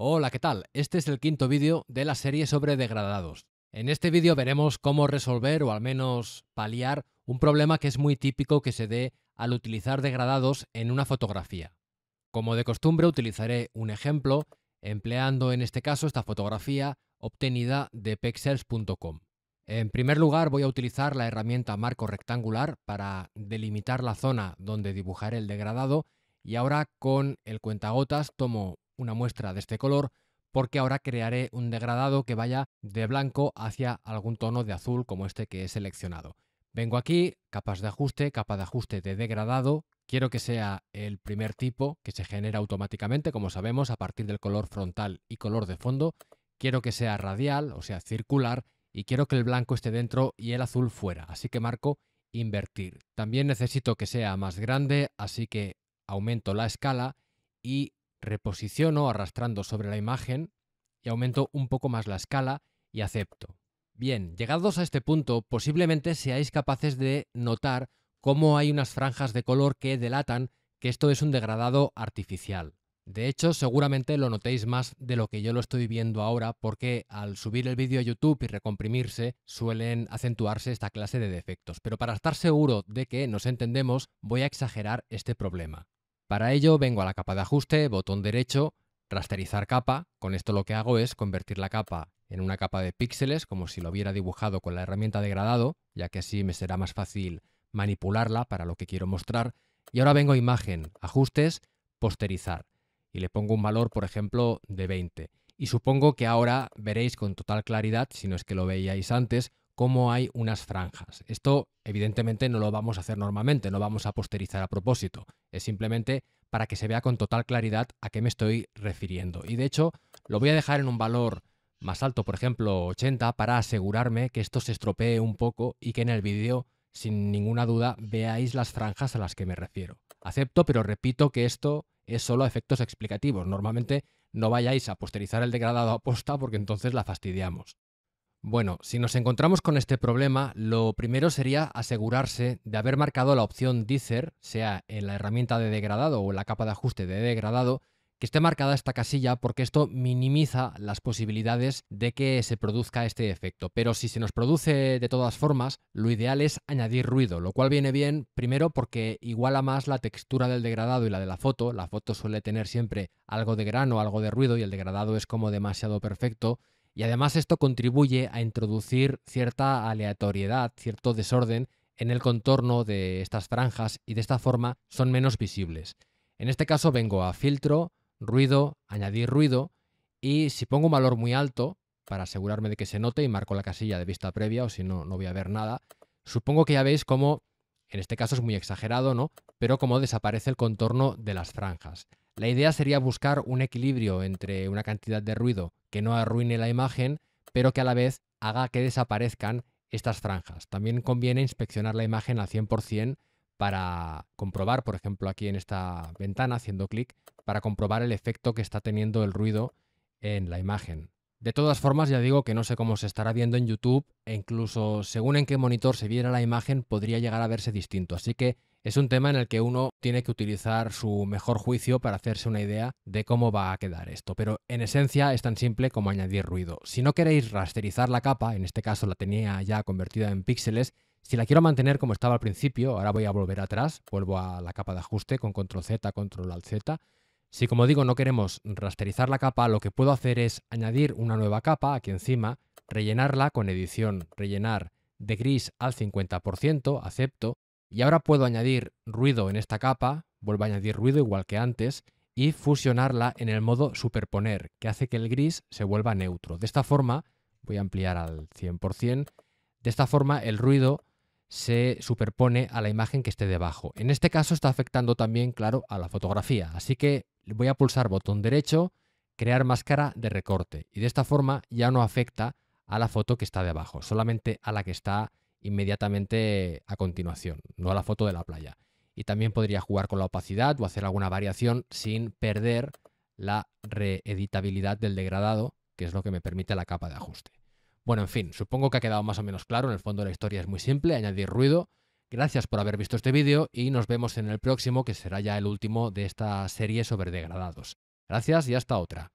Hola, ¿qué tal? Este es el quinto vídeo de la serie sobre degradados. En este vídeo veremos cómo resolver o al menos paliar un problema que es muy típico que se dé al utilizar degradados en una fotografía. Como de costumbre utilizaré un ejemplo empleando en este caso esta fotografía obtenida de pexels.com. En primer lugar voy a utilizar la herramienta marco rectangular para delimitar la zona donde dibujaré el degradado y ahora con el cuentagotas tomo una muestra de este color porque ahora crearé un degradado que vaya de blanco hacia algún tono de azul como este que he seleccionado. Vengo aquí, capas de ajuste, capa de ajuste de degradado, quiero que sea el primer tipo que se genera automáticamente, como sabemos, a partir del color frontal y color de fondo, quiero que sea radial, o sea, circular, y quiero que el blanco esté dentro y el azul fuera, así que marco invertir. También necesito que sea más grande, así que aumento la escala y Reposiciono arrastrando sobre la imagen y aumento un poco más la escala y acepto. Bien, llegados a este punto, posiblemente seáis capaces de notar cómo hay unas franjas de color que delatan que esto es un degradado artificial. De hecho, seguramente lo notéis más de lo que yo lo estoy viendo ahora porque al subir el vídeo a YouTube y recomprimirse suelen acentuarse esta clase de defectos. Pero para estar seguro de que nos entendemos, voy a exagerar este problema. Para ello vengo a la capa de ajuste, botón derecho, rasterizar capa. Con esto lo que hago es convertir la capa en una capa de píxeles, como si lo hubiera dibujado con la herramienta de ya que así me será más fácil manipularla para lo que quiero mostrar. Y ahora vengo a imagen, ajustes, posterizar. Y le pongo un valor, por ejemplo, de 20. Y supongo que ahora veréis con total claridad, si no es que lo veíais antes, cómo hay unas franjas. Esto evidentemente no lo vamos a hacer normalmente, no vamos a posterizar a propósito, es simplemente para que se vea con total claridad a qué me estoy refiriendo. Y de hecho lo voy a dejar en un valor más alto, por ejemplo 80, para asegurarme que esto se estropee un poco y que en el vídeo, sin ninguna duda, veáis las franjas a las que me refiero. Acepto, pero repito que esto es solo a efectos explicativos. Normalmente no vayáis a posterizar el degradado aposta porque entonces la fastidiamos. Bueno, si nos encontramos con este problema, lo primero sería asegurarse de haber marcado la opción Deezer, sea en la herramienta de degradado o en la capa de ajuste de degradado, que esté marcada esta casilla porque esto minimiza las posibilidades de que se produzca este efecto. Pero si se nos produce de todas formas, lo ideal es añadir ruido, lo cual viene bien primero porque iguala más la textura del degradado y la de la foto. La foto suele tener siempre algo de grano, algo de ruido y el degradado es como demasiado perfecto. Y además esto contribuye a introducir cierta aleatoriedad, cierto desorden en el contorno de estas franjas y de esta forma son menos visibles. En este caso vengo a filtro, ruido, añadir ruido y si pongo un valor muy alto para asegurarme de que se note y marco la casilla de vista previa o si no, no voy a ver nada, supongo que ya veis cómo, en este caso es muy exagerado, ¿no? Pero cómo desaparece el contorno de las franjas. La idea sería buscar un equilibrio entre una cantidad de ruido que no arruine la imagen, pero que a la vez haga que desaparezcan estas franjas. También conviene inspeccionar la imagen al 100% para comprobar, por ejemplo, aquí en esta ventana, haciendo clic, para comprobar el efecto que está teniendo el ruido en la imagen. De todas formas, ya digo que no sé cómo se estará viendo en YouTube e incluso según en qué monitor se viera la imagen podría llegar a verse distinto. Así que es un tema en el que uno tiene que utilizar su mejor juicio para hacerse una idea de cómo va a quedar esto. Pero en esencia es tan simple como añadir ruido. Si no queréis rasterizar la capa, en este caso la tenía ya convertida en píxeles, si la quiero mantener como estaba al principio, ahora voy a volver atrás, vuelvo a la capa de ajuste con control Z, control Al Z si como digo no queremos rasterizar la capa, lo que puedo hacer es añadir una nueva capa aquí encima, rellenarla con edición, rellenar de gris al 50%, acepto, y ahora puedo añadir ruido en esta capa, vuelvo a añadir ruido igual que antes, y fusionarla en el modo superponer, que hace que el gris se vuelva neutro. De esta forma, voy a ampliar al 100%, de esta forma el ruido se superpone a la imagen que esté debajo. En este caso está afectando también, claro, a la fotografía, así que voy a pulsar botón derecho, crear máscara de recorte. Y de esta forma ya no afecta a la foto que está debajo, solamente a la que está inmediatamente a continuación, no a la foto de la playa. Y también podría jugar con la opacidad o hacer alguna variación sin perder la reeditabilidad del degradado, que es lo que me permite la capa de ajuste. Bueno, en fin, supongo que ha quedado más o menos claro, en el fondo la historia es muy simple, añadir ruido, Gracias por haber visto este vídeo y nos vemos en el próximo que será ya el último de esta serie sobre degradados. Gracias y hasta otra.